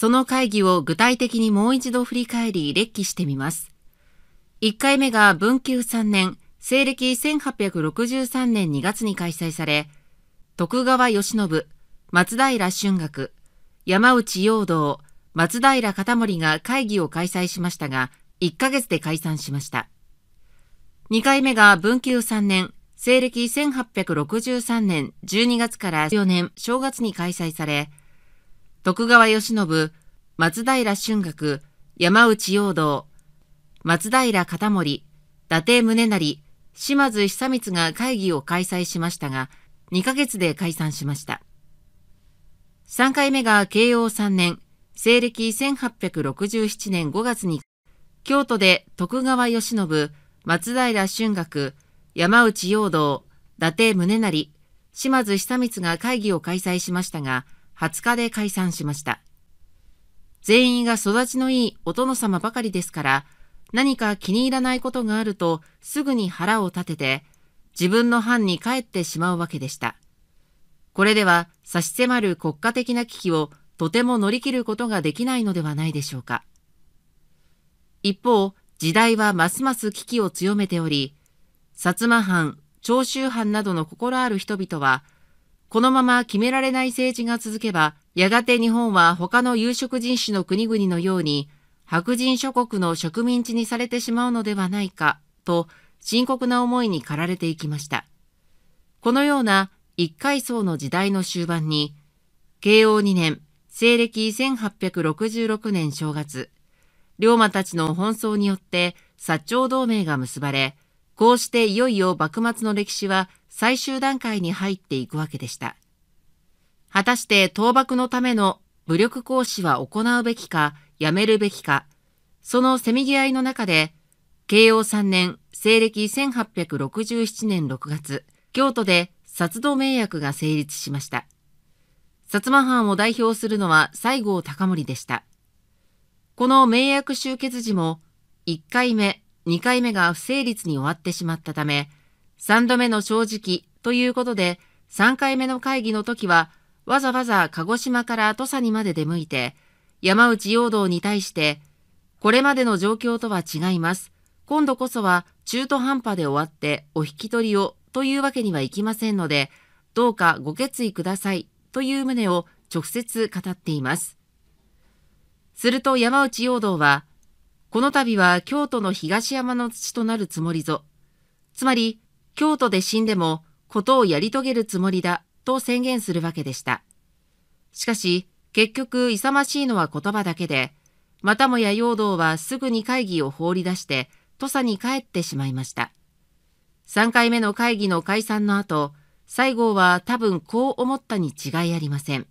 その会議を具体的にもう一度振り返り、列記してみます。1回目が文久3年、西暦1863年2月に開催され、徳川慶喜、松平春学、山内陽道、松平片森が会議を開催しましたが、1ヶ月で解散しました。2回目が文久3年、西暦1863年12月から4年正月に開催され、徳川慶喜、松平春学、山内陽道、松平片森、伊達宗成、島津久光が会議を開催しましたが、2ヶ月で解散しました。3回目が慶応3年、西暦1867年5月に、京都で徳川慶喜、松平春学、山内陽道、伊達宗成、島津久光が会議を開催しましたが、20日で解散しました。全員が育ちのいいお殿様ばかりですから、何か気に入らないことがあるとすぐに腹を立てて、自分の班に帰ってしまうわけでした。これでは差し迫る国家的な危機をとても乗り切ることができないのではないでしょうか。一方、時代はますます危機を強めており、薩摩藩、長州藩などの心ある人々は、このまま決められない政治が続けば、やがて日本は他の有色人種の国々のように、白人諸国の植民地にされてしまうのではないか、と深刻な思いに駆られていきました。このような一階層の時代の終盤に、慶応2年、西暦1866年正月、龍馬たちの奔走によって薩長同盟が結ばれ、こうしていよいよ幕末の歴史は最終段階に入っていくわけでした。果たして倒幕のための武力行使は行うべきか、やめるべきか、そのせめぎ合いの中で、慶応3年、西暦1867年6月、京都で薩土名約が成立しました。薩摩藩を代表するのは西郷隆盛でした。この名約集結時も、1回目、2回目が不成立に終わってしまったため、三度目の正直ということで、三回目の会議の時は、わざわざ鹿児島から土佐にまで出向いて、山内陽道に対して、これまでの状況とは違います。今度こそは中途半端で終わってお引き取りをというわけにはいきませんので、どうかご決意くださいという旨を直接語っています。すると山内陽道は、この度は京都の東山の土となるつもりぞ。つまり、京都で死んでもことをやり遂げるつもりだと宣言するわけでした。しかし、結局勇ましいのは言葉だけで、またもや陽道はすぐに会議を放り出して、土佐に帰ってしまいました。3回目の会議の解散の後、西郷は多分こう思ったに違いありません。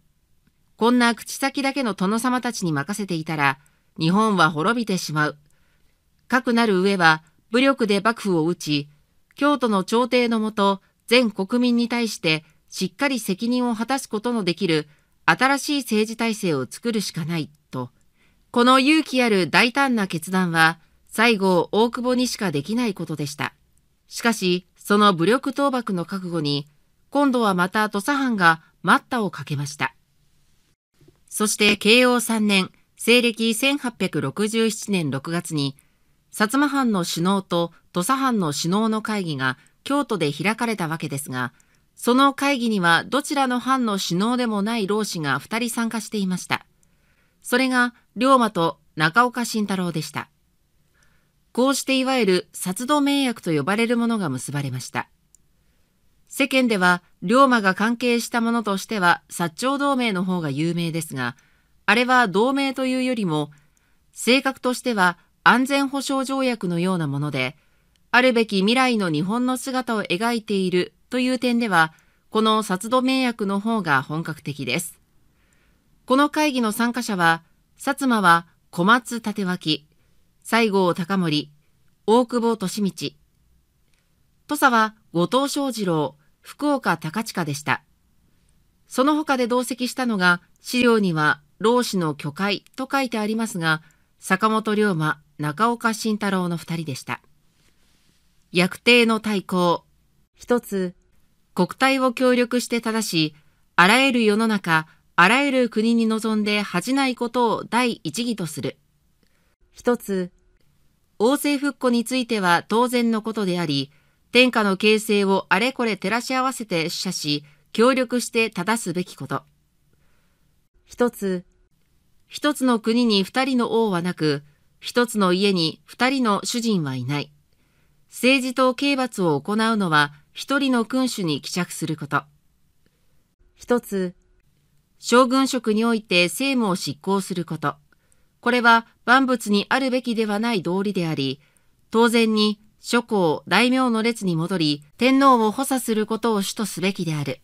こんな口先だけの殿様たちに任せていたら、日本は滅びてしまう。かくなる上は、武力で幕府を打ち、京都の朝廷のもと、全国民に対してしっかり責任を果たすことのできる新しい政治体制を作るしかないと、この勇気ある大胆な決断は、西郷大久保にしかできないことでした。しかし、その武力倒幕の覚悟に、今度はまた土佐藩が待ったをかけました。そして慶応3年、西暦1867年6月に、薩摩藩の首脳と土佐藩の首脳の会議が京都で開かれたわけですが、その会議にはどちらの藩の首脳でもない老子が2人参加していました。それが龍馬と中岡慎太郎でした。こうしていわゆる薩土名約と呼ばれるものが結ばれました。世間では龍馬が関係したものとしては薩長同盟の方が有名ですが、あれは同盟というよりも、性格としては安全保障条約のようなもので、あるべき未来の日本の姿を描いているという点では、この殺土名約の方が本格的です。この会議の参加者は、薩摩は小松立脇、西郷隆盛、大久保利道、土佐は後藤正二郎、福岡高近でした。その他で同席したのが、資料には老子の巨会と書いてありますが、坂本龍馬、中岡慎太郎の二人でした。役定の対抗。一つ、国体を協力して正し、あらゆる世の中、あらゆる国に望んで恥じないことを第一義とする。一つ、王政復古については当然のことであり、天下の形成をあれこれ照らし合わせて取捨し、協力して正すべきこと。一つ、一つの国に二人の王はなく、一つの家に二人の主人はいない。政治と刑罰を行うのは一人の君主に帰着すること。一つ、将軍職において政務を執行すること。これは万物にあるべきではない道理であり、当然に諸侯、大名の列に戻り、天皇を補佐することを主とすべきである。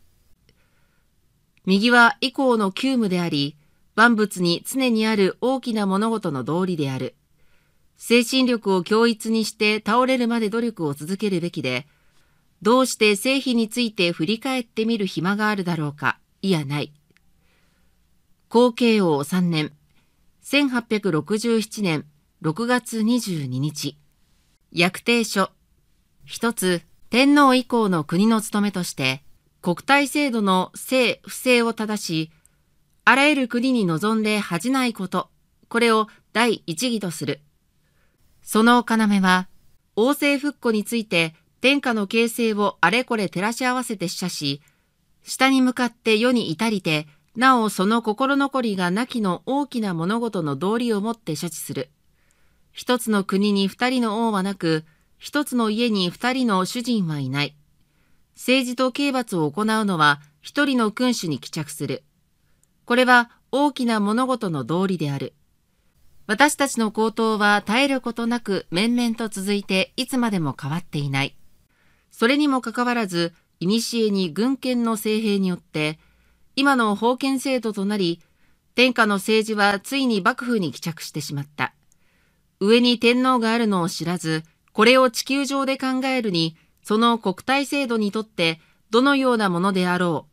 右は以降の急務であり、万物に常にある大きな物事の道理である。精神力を強一にして倒れるまで努力を続けるべきで、どうして成否について振り返ってみる暇があるだろうか、いやない。後継王3年、1867年6月22日。約定書。一つ、天皇以降の国の務めとして、国体制度の正不正を正し、あらゆる国に望んで恥じないこと、これを第一義とする。その要は、王政復古について天下の形成をあれこれ照らし合わせて示唆し、下に向かって世に至りて、なおその心残りがなきの大きな物事の道理をもって処置する。一つの国に二人の王はなく、一つの家に二人の主人はいない。政治と刑罰を行うのは一人の君主に帰着する。これは大きな物事の道理である。私たちの高騰は絶えることなく面々と続いていつまでも変わっていない。それにもかかわらず、古に軍権の政兵によって、今の封建制度となり、天下の政治はついに幕府に帰着してしまった。上に天皇があるのを知らず、これを地球上で考えるに、その国体制度にとってどのようなものであろう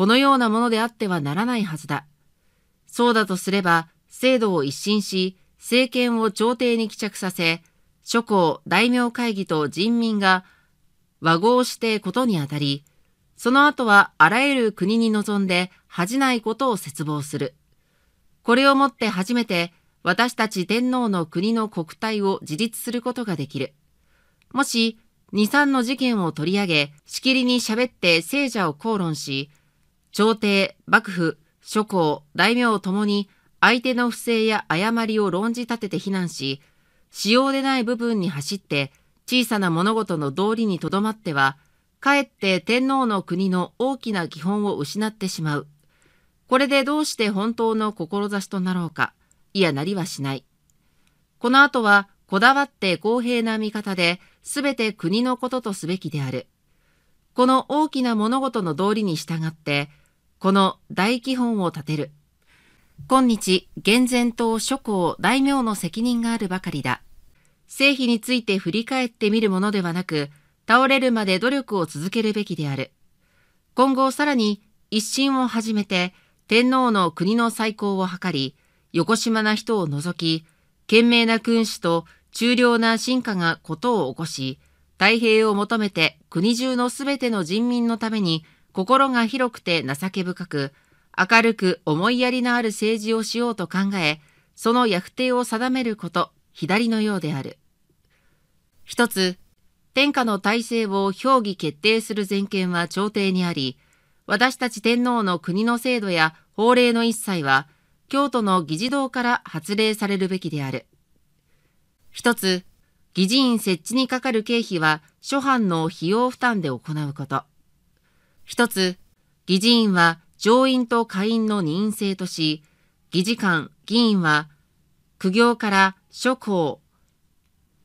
このようなものであってはならないはずだ。そうだとすれば、制度を一新し、政権を朝廷に帰着させ、諸侯、大名会議と人民が和合してことにあたり、その後はあらゆる国に臨んで恥じないことを絶望する。これをもって初めて私たち天皇の国の国体を自立することができる。もし、二三の事件を取り上げ、しきりに喋って聖者を口論し、朝廷、幕府、諸侯、大名ともに相手の不正や誤りを論じ立てて非難し、使用でない部分に走って小さな物事の道理にとどまっては、かえって天皇の国の大きな基本を失ってしまう。これでどうして本当の志となろうか。いやなりはしない。この後はこだわって公平な見方で、すべて国のこととすべきである。この大きな物事の道理に従って、この大基本を立てる。今日、厳然と諸侯、大名の責任があるばかりだ。成否について振り返ってみるものではなく、倒れるまで努力を続けるべきである。今後さらに一新を始めて、天皇の国の再興を図り、横島な人を除き、賢明な君主と忠良な臣下が事を起こし、太平を求めて国中のすべての人民のために心が広くて情け深く、明るく思いやりのある政治をしようと考え、その役定を定めること、左のようである。一つ、天下の体制を評議決定する全権は朝廷にあり、私たち天皇の国の制度や法令の一切は、京都の議事堂から発令されるべきである。一つ、議事院設置にかかる経費は、諸般の費用負担で行うこと。一つ、議事院は上院と下院の二院制とし、議事官、議員は、苦行から諸行、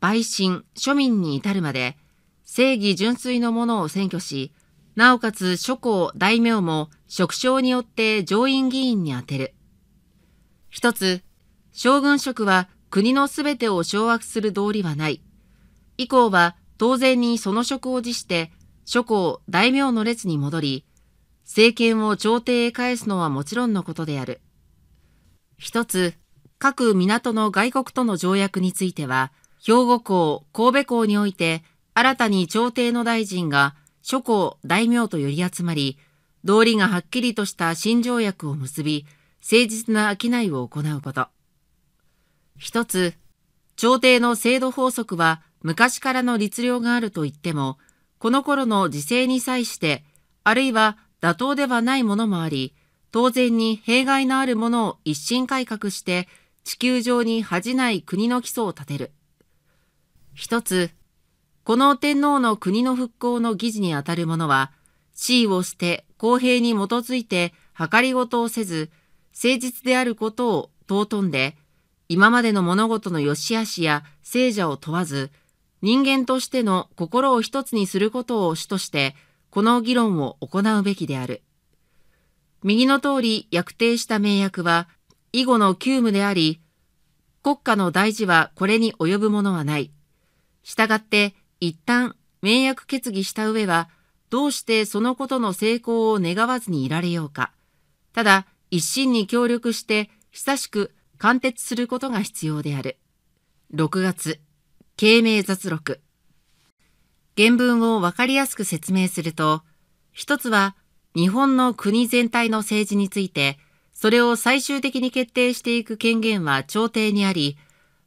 陪審、庶民に至るまで、正義純粋の者を選挙し、なおかつ諸行、大名も職掌によって上院議員に充てる。一つ、将軍職は国のすべてを掌握する道理はない。以降は当然にその職を辞して諸侯大名の列に戻り政権を朝廷へ返すのはもちろんのことである一つ各港の外国との条約については兵庫港神戸港において新たに朝廷の大臣が諸侯大名と寄り集まり道理がはっきりとした新条約を結び誠実な商いを行うこと一つ朝廷の制度法則は昔からの律令があると言ってもこの頃の時勢に際して、あるいは妥当ではないものもあり、当然に弊害のあるものを一新改革して、地球上に恥じない国の基礎を立てる。一つ、この天皇の国の復興の議事にあたる者は、地位を捨て公平に基づいて計りごとをせず、誠実であることを尊んで、今までの物事の良し悪しや聖者を問わず、人間としての心を一つにすることを主として、この議論を行うべきである。右の通り、約定した名約は、以後の急務であり、国家の大事はこれに及ぶものはない。したがって、一旦、名約決議した上は、どうしてそのことの成功を願わずにいられようか。ただ、一心に協力して、久しく貫徹することが必要である。6月。経明雑録。原文をわかりやすく説明すると、一つは日本の国全体の政治について、それを最終的に決定していく権限は朝廷にあり、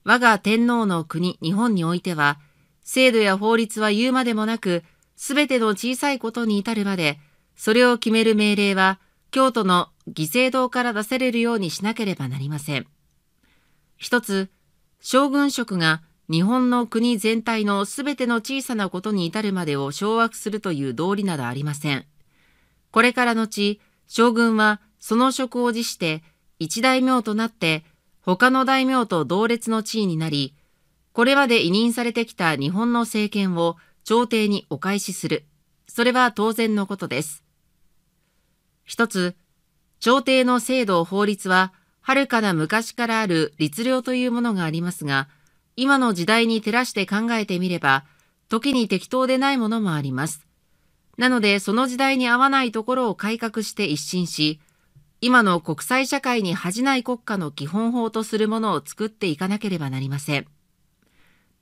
我が天皇の国日本においては、制度や法律は言うまでもなく、すべての小さいことに至るまで、それを決める命令は、京都の犠牲堂から出されるようにしなければなりません。一つ、将軍職が日本の国全体のすべての小さなことに至るまでを掌握するという道理などありません。これからのち、将軍はその職を辞して、一大名となって、他の大名と同列の地位になり、これまで委任されてきた日本の政権を朝廷にお返しする。それは当然のことです。一つ、朝廷の制度法律は、はるかな昔からある律令というものがありますが、今の時代に照らして考えてみれば、時に適当でないものもあります。なので、その時代に合わないところを改革して一新し、今の国際社会に恥じない国家の基本法とするものを作っていかなければなりません。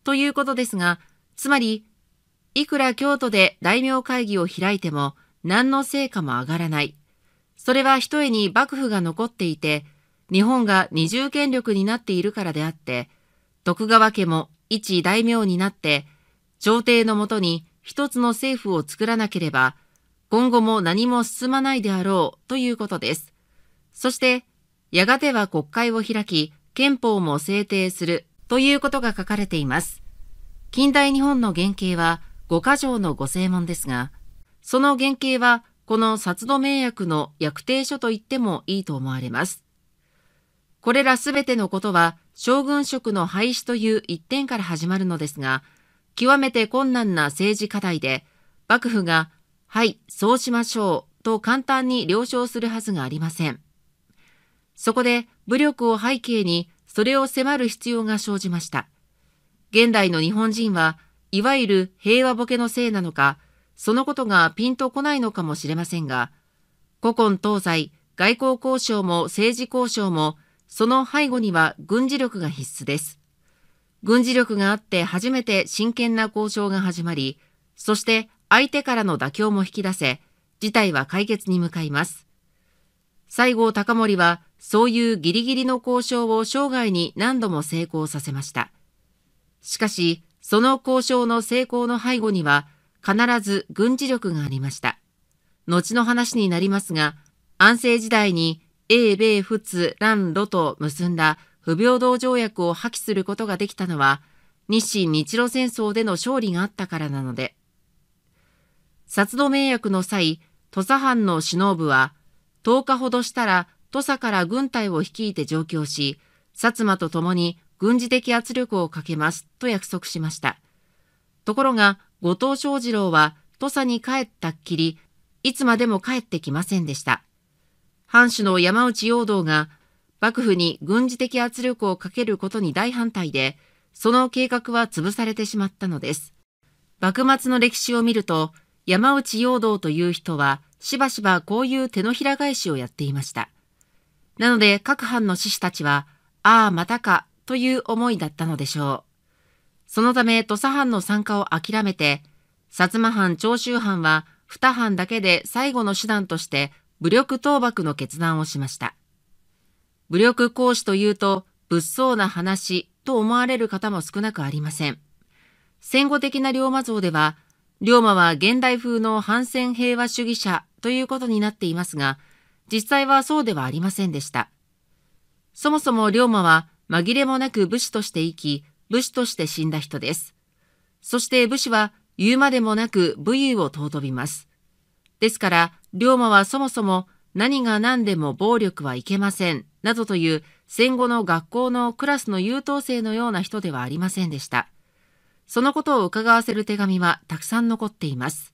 ということですが、つまり、いくら京都で大名会議を開いても何の成果も上がらない。それはひとえに幕府が残っていて、日本が二重権力になっているからであって、徳川家も一大名になって、朝廷のもとに一つの政府を作らなければ、今後も何も進まないであろうということです。そして、やがては国会を開き、憲法も制定するということが書かれています。近代日本の原型は五箇条の御正門ですが、その原型はこの殺土名約の約定書と言ってもいいと思われます。これらすべてのことは将軍職の廃止という一点から始まるのですが、極めて困難な政治課題で、幕府が、はい、そうしましょう、と簡単に了承するはずがありません。そこで武力を背景に、それを迫る必要が生じました。現代の日本人は、いわゆる平和ボケのせいなのか、そのことがピンとこないのかもしれませんが、古今東西、外交交渉も政治交渉も、その背後には軍事力が必須です。軍事力があって初めて真剣な交渉が始まり、そして相手からの妥協も引き出せ、事態は解決に向かいます。西郷隆盛はそういうギリギリの交渉を生涯に何度も成功させました。しかし、その交渉の成功の背後には必ず軍事力がありました。後の話になりますが、安政時代に英米仏蘭ロと結んだ不平等条約を破棄することができたのは、日清日露戦争での勝利があったからなので、殺土名役の際、土佐藩の首脳部は、10日ほどしたら土佐から軍隊を率いて上京し、薩摩と共に軍事的圧力をかけますと約束しました。ところが、後藤正二郎は土佐に帰ったっきり、いつまでも帰ってきませんでした。藩主の山内陽道が幕府に軍事的圧力をかけることに大反対で、その計画は潰されてしまったのです。幕末の歴史を見ると、山内陽道という人は、しばしばこういう手のひら返しをやっていました。なので各藩の志士たちは、ああ、またか、という思いだったのでしょう。そのため土佐藩の参加を諦めて、薩摩藩長州藩は二藩だけで最後の手段として武力倒幕の決断をしました。武力行使というと物騒な話と思われる方も少なくありません。戦後的な龍馬像では、龍馬は現代風の反戦平和主義者ということになっていますが、実際はそうではありませんでした。そもそも龍馬は紛れもなく武士として生き、武士として死んだ人です。そして武士は言うまでもなく武勇を尊びます。ですから、龍馬はそもそも何が何でも暴力はいけません、などという戦後の学校のクラスの優等生のような人ではありませんでした。そのことを伺わせる手紙はたくさん残っています。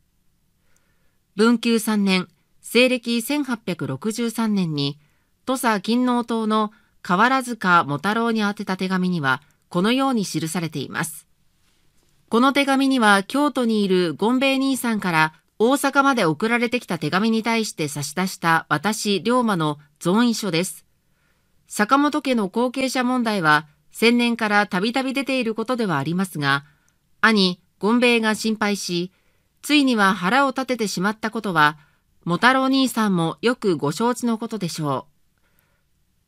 文久3年、西暦1863年に、土佐勤王党の河原塚茂太郎に宛てた手紙には、このように記されています。この手紙には京都にいる権兵衛兄さんから大阪まで送られてきた手紙に対して差し出した私、龍馬の存意書です。坂本家の後継者問題は、先年からたびたび出ていることではありますが、兄、権兵衛が心配し、ついには腹を立ててしまったことは、もたろう兄さんもよくご承知のことでしょ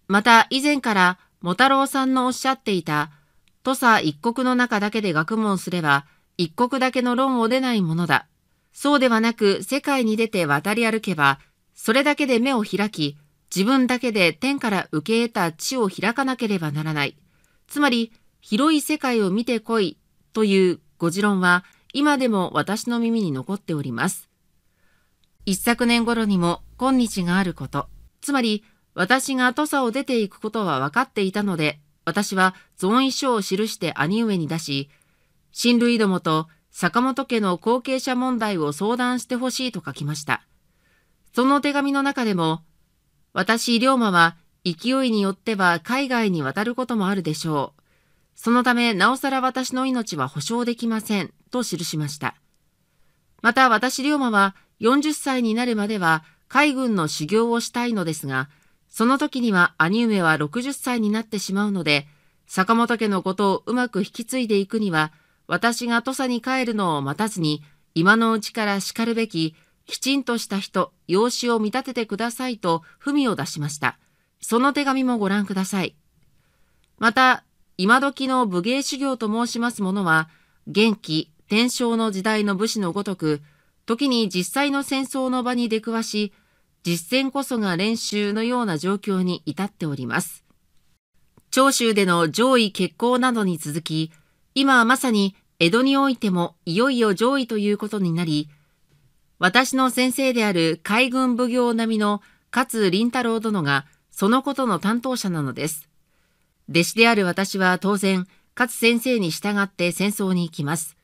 う。また以前からもたろうさんのおっしゃっていた、土佐一国の中だけで学問すれば、一国だけの論を出ないものだ、そうではなく世界に出て渡り歩けば、それだけで目を開き、自分だけで天から受け得た地を開かなければならない。つまり、広い世界を見てこいというご持論は、今でも私の耳に残っております。一昨年頃にも今日があること、つまり私が土佐を出ていくことは分かっていたので、私は存意書を記して兄上に出し、親類どもと坂本家の後継者問題を相談してほしいと書きました。その手紙の中でも、私、龍馬は勢いによっては海外に渡ることもあるでしょう。そのため、なおさら私の命は保証できません、と記しました。また、私、龍馬は40歳になるまでは海軍の修行をしたいのですが、その時には兄上は60歳になってしまうので、坂本家のことをうまく引き継いでいくには、私が土佐に帰るのを待たずに、今のうちから叱るべき、きちんとした人、養子を見立ててくださいと文を出しました。その手紙もご覧ください。また、今時の武芸修行と申しますものは、元気、天正の時代の武士のごとく、時に実際の戦争の場に出くわし、実戦こそが練習のような状況に至っております。長州での上位決行などに続き、今はまさに江戸においてもいよいよ上位ということになり、私の先生である海軍奉行並みの勝林太郎殿がそのことの担当者なのです。弟子である私は当然、勝先生に従って戦争に行きます。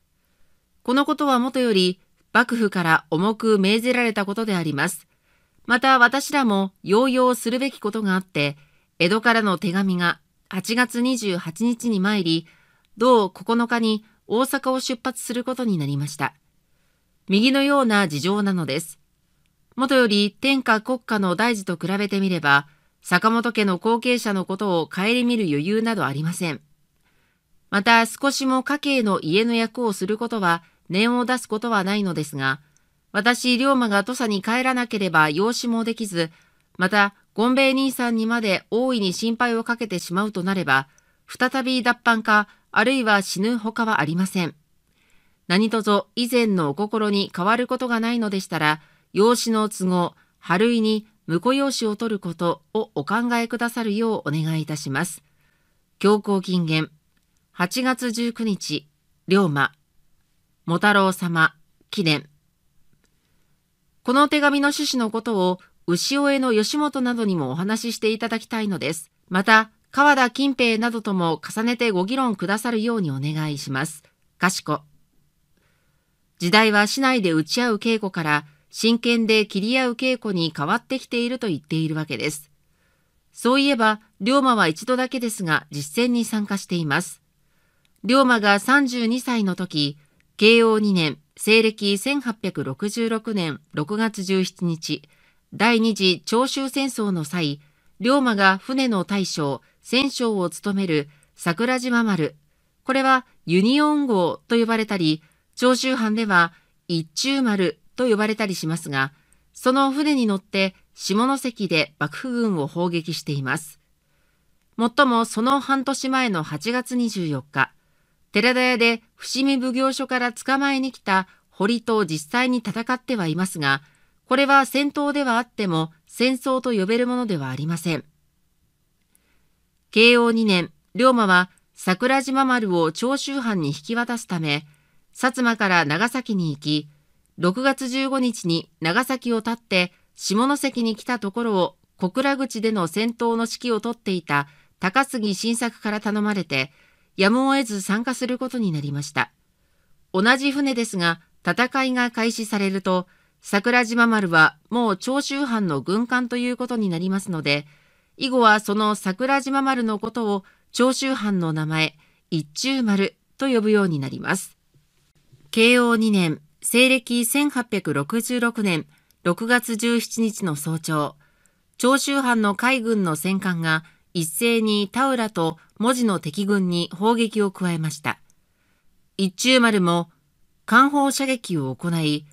このことはもとより、幕府から重く命ぜられたことであります。また私らも要用するべきことがあって、江戸からの手紙が8月28日に参り、同9日に大阪を出発することになりました。右のような事情なのです。もとより天下国家の大事と比べてみれば、坂本家の後継者のことを顧みる余裕などありません。また少しも家計の家の役をすることは、念を出すことはないのですが、私、龍馬が土佐に帰らなければ養子もできず、また、ゴンベイ兄さんにまで大いに心配をかけてしまうとなれば、再び脱藩か、あるいは死ぬほかはありません。何卒以前のお心に変わることがないのでしたら、養子の都合、春井に婿養子を取ることをお考えくださるようお願いいたします。強行金言8月19日、龍馬、茂太郎様、記念。この手紙の趣旨のことを、牛尾への吉本などにもお話ししていただきたいのです。また、川田近平などとも重ねてご議論くださるようにお願いします。かしこ。時代は市内で打ち合う稽古から真剣で切り合う稽古に変わってきていると言っているわけです。そういえば、龍馬は一度だけですが実践に参加しています。龍馬が32歳の時、慶応2年、西暦1866年6月17日、第二次長州戦争の際、龍馬が船の大将、船長を務める桜島丸。これはユニオン号と呼ばれたり、長州藩では一中丸と呼ばれたりしますが、その船に乗って下関で幕府軍を砲撃しています。もっともその半年前の8月24日、寺田屋で伏見奉行所から捕まえに来た堀と実際に戦ってはいますが、これは戦闘ではあっても戦争と呼べるものではありません。慶応2年、龍馬は桜島丸を長州藩に引き渡すため、薩摩から長崎に行き、6月15日に長崎を立って下関に来たところを小倉口での戦闘の指揮を執っていた高杉晋作から頼まれて、やむを得ず参加することになりました。同じ船ですが、戦いが開始されると、桜島丸はもう長州藩の軍艦ということになりますので、以後はその桜島丸のことを長州藩の名前、一中丸と呼ぶようになります。慶応2年、西暦1866年6月17日の早朝、長州藩の海軍の戦艦が一斉に田浦と文字の敵軍に砲撃を加えました。一中丸も艦砲射撃を行い、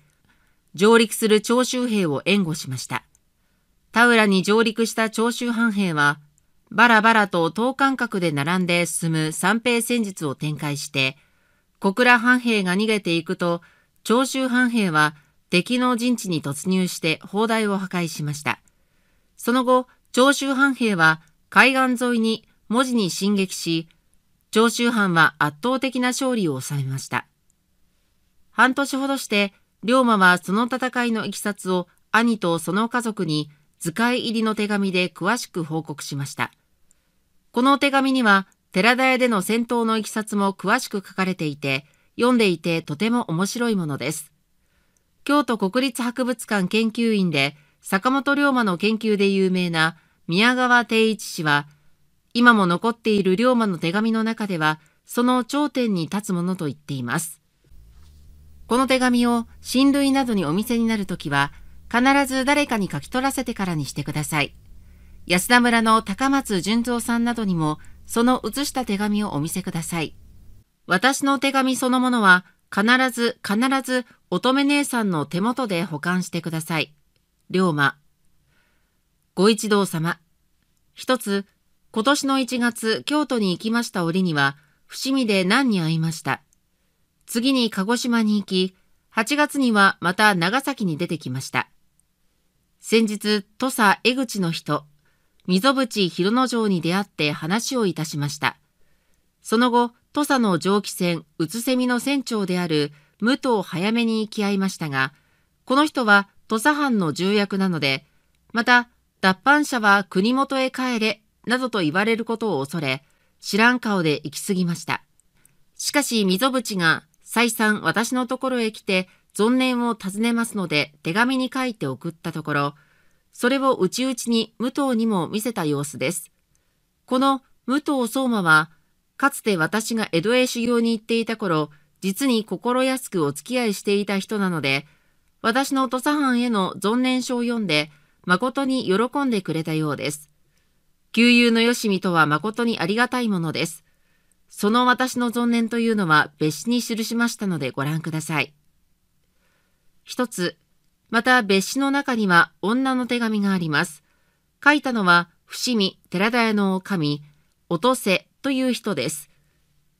上陸する長州兵を援護しました。田浦に上陸した長州藩兵は、バラバラと等間隔で並んで進む三平戦術を展開して、小倉藩兵が逃げていくと、長州藩兵は敵の陣地に突入して砲台を破壊しました。その後、長州藩兵は海岸沿いに文字に進撃し、長州藩は圧倒的な勝利を収めました。半年ほどして、龍馬はその戦いのいきさつを兄とその家族に図解入りの手紙で詳しく報告しました。この手紙には、寺田屋での戦闘のいきさつも詳しく書かれていて、読んでいてとても面白いものです。京都国立博物館研究院で坂本龍馬の研究で有名な宮川定一氏は、今も残っている龍馬の手紙の中では、その頂点に立つものと言っています。この手紙を親類などにお見せになるときは、必ず誰かに書き取らせてからにしてください。安田村の高松純三さんなどにも、その写した手紙をお見せください。私の手紙そのものは、必ず、必ず、乙女姉さんの手元で保管してください。龍馬。ご一同様。一つ、今年の1月、京都に行きました折には、伏見で何に会いました。次に鹿児島に行き、8月にはまた長崎に出てきました。先日、土佐江口の人、溝淵広之城に出会って話をいたしました。その後、土佐の蒸気船、うつせみの船長である武藤早めに行き合いましたが、この人は土佐藩の重役なので、また、脱藩者は国元へ帰れ、などと言われることを恐れ、知らん顔で行き過ぎました。しかし溝淵が再三私のところへ来て存念を尋ねますので手紙に書いて送ったところ、それを内々に武藤にも見せた様子です。この武藤相馬は、かつて私が江戸へ修行に行っていた頃、実に心安くお付き合いしていた人なので、私の土佐藩への存念書を読んで、誠に喜んでくれたようです。旧友のよしみとは誠にありがたいものです。その私の存念というのは別紙に記しましたのでご覧ください。1つ、また別紙の中には女の手紙があります。書いたのは、伏見寺田屋の神、落とせという人です。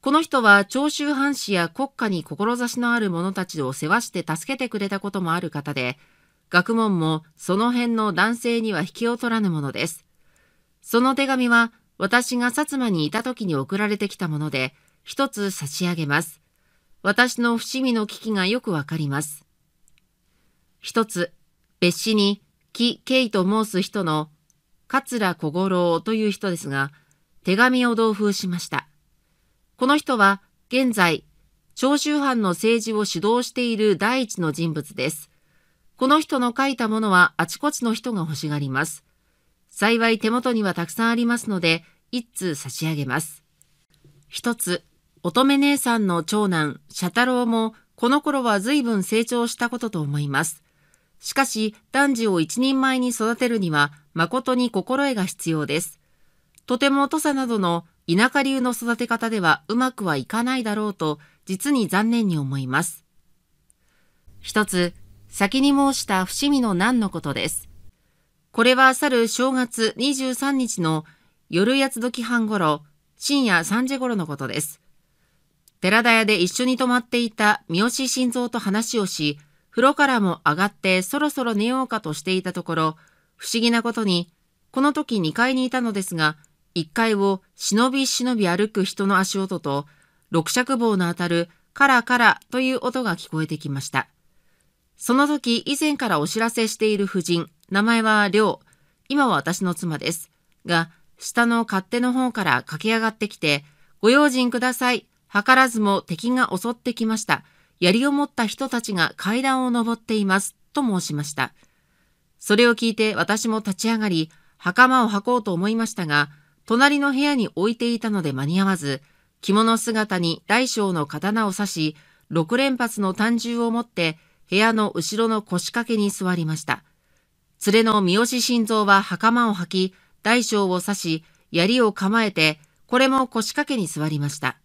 この人は長州藩士や国家に志のある者たちを世話して助けてくれたこともある方で、学問もその辺の男性には引きを取らぬものです。その手紙は私が薩摩にいた時に送られてきたもので、一つ差し上げます。私の伏見の危機がよくわかります。一つ、別紙に、木慶と申す人の、桂小五郎という人ですが、手紙を同封しました。この人は、現在、長州藩の政治を主導している第一の人物です。この人の書いたものはあちこちの人が欲しがります。幸い手元にはたくさんありますので、一通差し上げます。一つ、乙女姉さんの長男、社太郎も、この頃は随分成長したことと思います。しかし、男児を一人前に育てるには、誠に心得が必要です。とても土佐などの田舎流の育て方ではうまくはいかないだろうと、実に残念に思います。一つ、先に申した伏見の難のことです。これは去る正月23日の夜八つ時半頃、深夜3時頃のことです。寺田屋で一緒に泊まっていた三好晋三と話をし、風呂からも上がってそろそろ寝ようかとしていたところ、不思議なことに、この時2階にいたのですが、1階を忍び忍び歩く人の足音と、六尺棒の当たるカラカラという音が聞こえてきました。その時以前からお知らせしている婦人、名前はりょう、今は私の妻です。が、下の勝手の方から駆け上がってきて、ご用心ください。図らずも敵が襲ってきました。槍を持った人たちが階段を上っています、と申しました。それを聞いて私も立ち上がり、袴を履こうと思いましたが、隣の部屋に置いていたので間に合わず、着物姿に大小の刀を刺し、六連発の単銃を持って部屋の後ろの腰掛けに座りました。連れの三好晋三は袴を履き、大小を刺し、槍を構えて、これも腰掛けに座りました。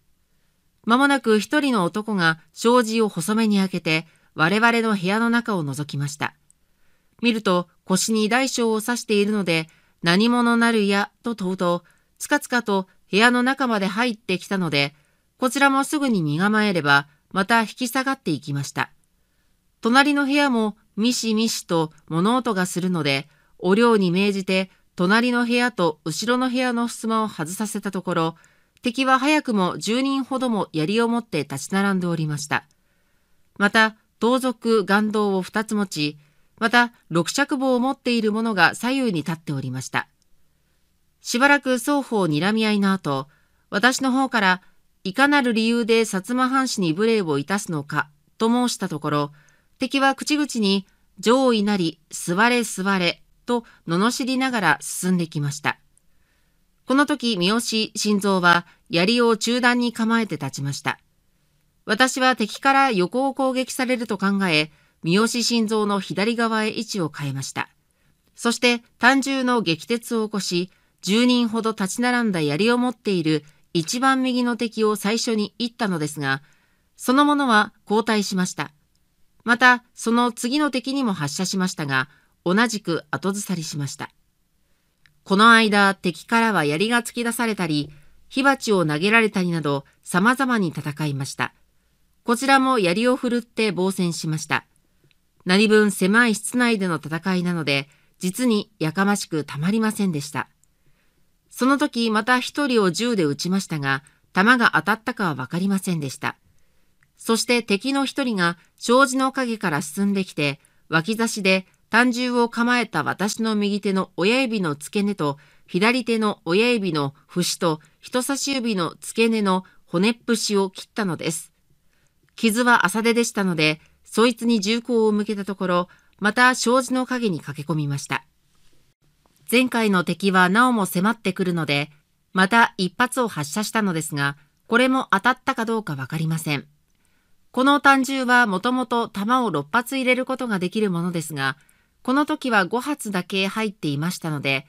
まもなく一人の男が障子を細めに開けて、我々の部屋の中を覗きました。見ると、腰に大小を刺しているので、何者なるや、と問うと、つかつかと部屋の中まで入ってきたので、こちらもすぐに身構えれば、また引き下がっていきました。隣の部屋も、ミシミシと物音がするので、お寮に命じて、隣の部屋と後ろの部屋の襖を外させたところ、敵は早くも10人ほども槍を持って立ち並んでおりました。また、盗賊岩道を2つ持ち、また、六尺棒を持っている者が左右に立っておりました。しばらく双方睨み合いの後、私の方から、いかなる理由で薩摩藩士に無礼をいたすのか、と申したところ、敵は口々に、上位なり、座れ座れ、と罵りながら進んできました。この時、三好晋三は、槍を中段に構えて立ちました。私は敵から横を攻撃されると考え、三好心臓の左側へ位置を変えました。そして単銃の撃鉄を起こし、10人ほど立ち並んだ槍を持っている一番右の敵を最初に撃ったのですが、そのものは後退しました。また、その次の敵にも発射しましたが、同じく後ずさりしました。この間、敵からは槍が突き出されたり、火鉢を投げられたりなど様々に戦いました。こちらも槍を振るって防戦しました。何分狭い室内での戦いなので、実にやかましくたまりませんでした。その時また一人を銃で撃ちましたが、弾が当たったかはわかりませんでした。そして敵の一人が障子の陰から進んできて、脇差しで単銃を構えた私の右手の親指の付け根と左手の親指の節と人差し指の付け根の骨っぷしを切ったのです。傷は浅手でしたので、そいつに銃口を向けたところ、また障子の陰に駆け込みました。前回の敵はなおも迫ってくるので、また一発を発射したのですが、これも当たったかどうかわかりません。この単銃はもともと弾を6発入れることができるものですが、この時は5発だけ入っていましたので、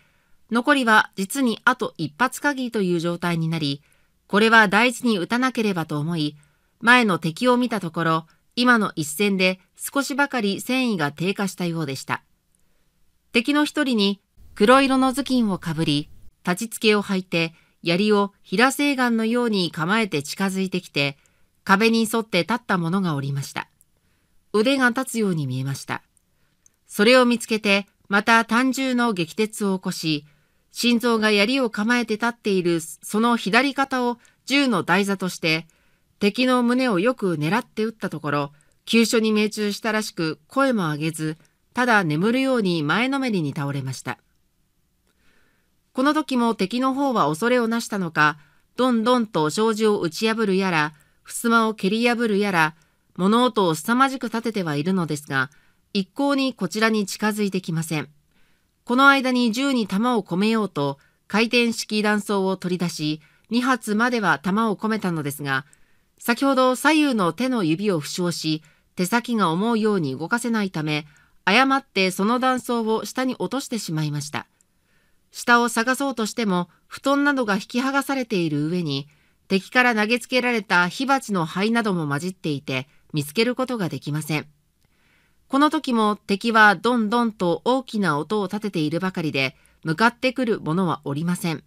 残りは実にあと一発限りという状態になり、これは大事に打たなければと思い、前の敵を見たところ、今の一戦で少しばかり戦意が低下したようでした。敵の一人に黒色の頭巾をかぶり、立ち付けを履いて、槍を平西岸のように構えて近づいてきて、壁に沿って立った者がおりました。腕が立つように見えました。それを見つけて、また単純の撃鉄を起こし、心臓が槍を構えて立っているその左肩を銃の台座として、敵の胸をよく狙って撃ったところ、急所に命中したらしく声も上げず、ただ眠るように前のめりに倒れました。この時も敵の方は恐れをなしたのか、どんどんと障子を打ち破るやら、襖を蹴り破るやら、物音を凄まじく立ててはいるのですが、一向にこちらに近づいてきません。この間に銃に弾を込めようと、回転式弾倉を取り出し、2発までは弾を込めたのですが、先ほど左右の手の指を負傷し、手先が思うように動かせないため、誤ってその断層を下に落としてしまいました。下を探そうとしても、布団などが引き剥がされている上に、敵から投げつけられた火鉢の灰なども混じっていて、見つけることができません。この時も敵はどんどんと大きな音を立てているばかりで、向かってくる者はおりません。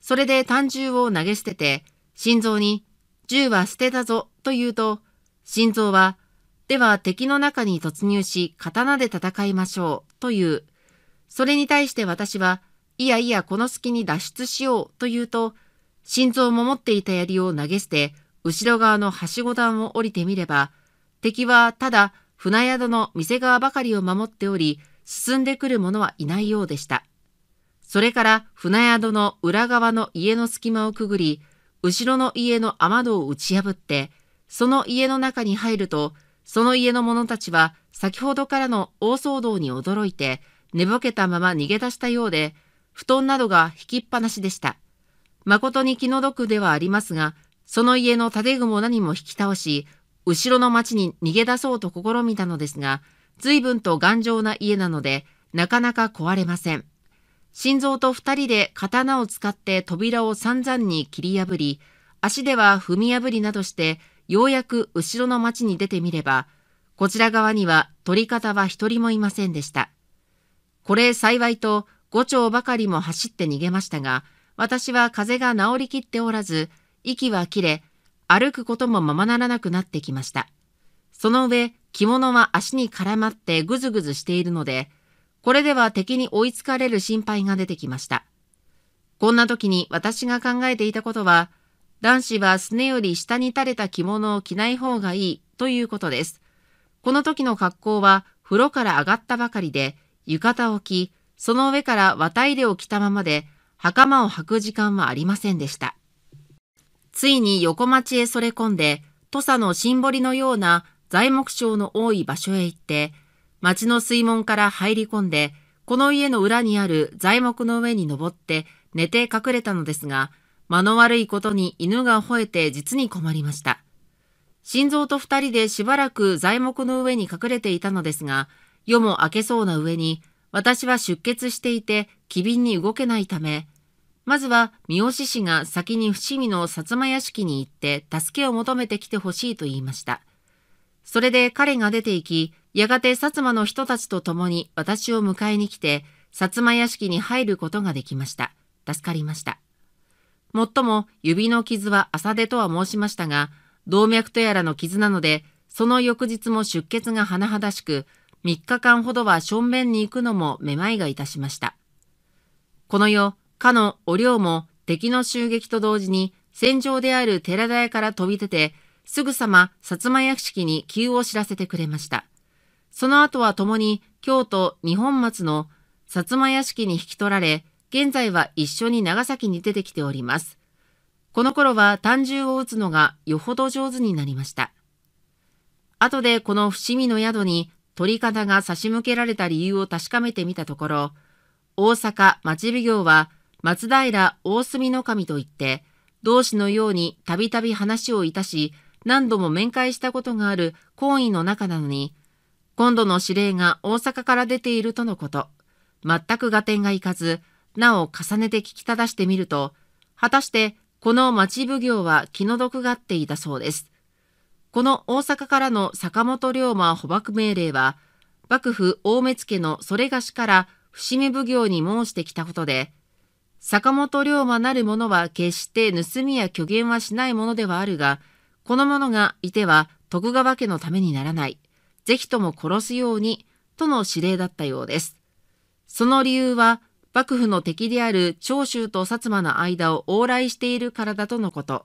それで単銃を投げ捨てて、心臓に、銃は捨てたぞと言うと、心臓は、では敵の中に突入し、刀で戦いましょうという。それに対して私は、いやいやこの隙に脱出しようと言うと、心臓も持っていた槍を投げ捨て、後ろ側のはしご段を降りてみれば、敵はただ船宿の店側ばかりを守っており、進んでくる者はいないようでした。それから船宿の裏側の家の隙間をくぐり、後ろの家の雨戸を打ち破って、その家の中に入ると、その家の者たちは先ほどからの大騒動に驚いて、寝ぼけたまま逃げ出したようで、布団などが引きっぱなしでした。誠に気の毒ではありますが、その家の建具も何も引き倒し、後ろの町に逃げ出そうと試みたのですが、随分と頑丈な家なので、なかなか壊れません。心臓と二人で刀を使って扉を散々に切り破り、足では踏み破りなどして、ようやく後ろの町に出てみれば、こちら側には取り方は一人もいませんでした。これ幸いと五丁ばかりも走って逃げましたが、私は風が治りきっておらず、息は切れ、歩くこともままならなくなってきました。その上、着物は足に絡まってぐずぐずしているので、これでは敵に追いつかれる心配が出てきました。こんな時に私が考えていたことは、男子はすねより下に垂れた着物を着ない方がいいということです。この時の格好は風呂から上がったばかりで、浴衣を着、その上から綿入れを着たままで、袴を履く時間はありませんでした。ついに横町へそれ込んで、土佐のシンボリのような材木商の多い場所へ行って、町の水門から入り込んで、この家の裏にある材木の上に登って寝て隠れたのですが、間の悪いことに犬が吠えて実に困りました。心臓と二人でしばらく材木の上に隠れていたのですが、夜も明けそうな上に、私は出血していて機敏に動けないため、まずは三好氏が先に伏見の薩摩屋敷に行って助けを求めてきてほしいと言いました。それで彼が出て行き、やがて薩摩の人たちと共に私を迎えに来て、薩摩屋敷に入ることができました。助かりました。もっとも指の傷は浅手とは申しましたが、動脈とやらの傷なので、その翌日も出血が甚だしく、3日間ほどは正面に行くのもめまいがいたしました。この世、かのお涼も敵の襲撃と同時に戦場である寺田屋から飛び出て、すぐさま薩摩屋敷に急を知らせてくれました。その後は共に京都二本松の薩摩屋敷に引き取られ、現在は一緒に長崎に出てきております。この頃は単銃を撃つのがよほど上手になりました。後でこの伏見の宿に取り方が差し向けられた理由を確かめてみたところ、大阪町奉行は松平大隅の神といって、同志のようにたびたび話をいたし、何度も面会したことがある行為の中なのに、今度の指令が大阪から出ているとのこと、全く合点がいかず、なお重ねて聞きただしてみると、果たしてこの町奉行は気の毒がっていたそうです。この大阪からの坂本龍馬捕獲命令は、幕府大目付のそれがしから伏見奉行に申してきたことで、坂本龍馬なる者は決して盗みや虚言はしないものではあるが、この者がいては徳川家のためにならない。ぜひとも殺すように、との指令だったようです。その理由は、幕府の敵である長州と薩摩の間を往来しているからだとのこと。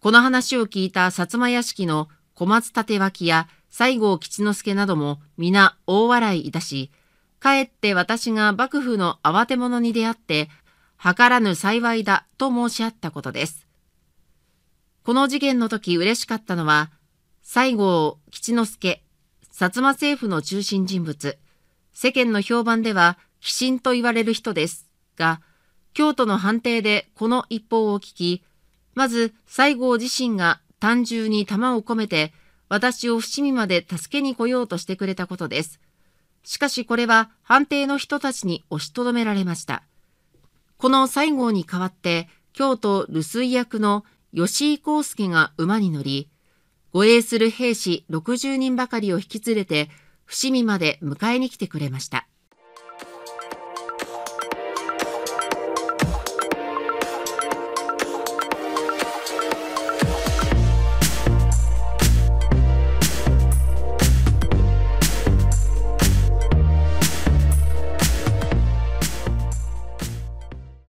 この話を聞いた薩摩屋敷の小松立脇や西郷吉之助なども皆大笑いいたし、かえって私が幕府の慌て者に出会って計らぬ幸いだと申し合ったことです。この事件の時嬉しかったのは、西郷吉之助、薩摩政府の中心人物、世間の評判では、鬼神と言われる人ですが、京都の判定でこの一報を聞き、まず西郷自身が単純に弾を込めて、私を伏見まで助けに来ようとしてくれたことです。しかしこれは判定の人たちに押しとどめられました。この西郷に代わって京都留守役の吉井康介が馬に乗り、護衛する兵士60人ばかりを引き連れて伏見まで迎えに来てくれました。